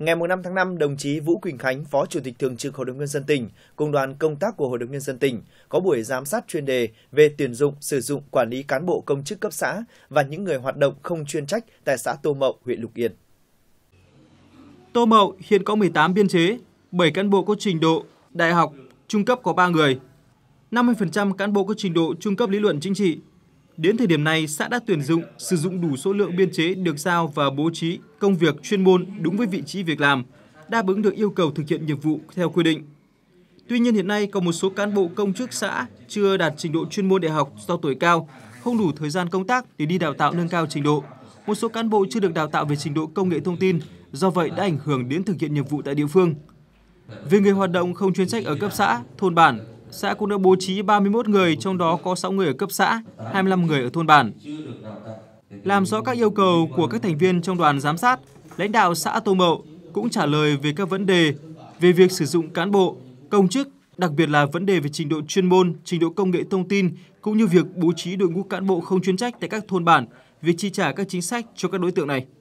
Ngày 5 tháng 5, đồng chí Vũ Quỳnh Khánh, Phó Chủ tịch Thường trực Hội đồng Nhân dân tỉnh, cùng đoàn công tác của Hội đồng Nhân dân tỉnh có buổi giám sát chuyên đề về tuyển dụng, sử dụng, quản lý cán bộ công chức cấp xã và những người hoạt động không chuyên trách tại xã Tô Mậu, huyện Lục Yên. Tô Mậu hiện có 18 biên chế, 7 cán bộ có trình độ đại học, trung cấp có 3 người, 50% cán bộ có trình độ trung cấp lý luận chính trị, Đến thời điểm này, xã đã tuyển dụng, sử dụng đủ số lượng biên chế được giao và bố trí công việc chuyên môn đúng với vị trí việc làm, đáp ứng được yêu cầu thực hiện nhiệm vụ theo quy định. Tuy nhiên hiện nay có một số cán bộ công chức xã chưa đạt trình độ chuyên môn đại học do tuổi cao, không đủ thời gian công tác để đi đào tạo nâng cao trình độ. Một số cán bộ chưa được đào tạo về trình độ công nghệ thông tin, do vậy đã ảnh hưởng đến thực hiện nhiệm vụ tại địa phương. Về người hoạt động không chuyên trách ở cấp xã, thôn bản, xã cũng đã bố trí 31 người, trong đó có 6 người ở cấp xã, 25 người ở thôn bản. Làm rõ các yêu cầu của các thành viên trong đoàn giám sát, lãnh đạo xã Tô Mậu cũng trả lời về các vấn đề về việc sử dụng cán bộ, công chức, đặc biệt là vấn đề về trình độ chuyên môn, trình độ công nghệ thông tin, cũng như việc bố trí đội ngũ cán bộ không chuyên trách tại các thôn bản, việc chi trả các chính sách cho các đối tượng này.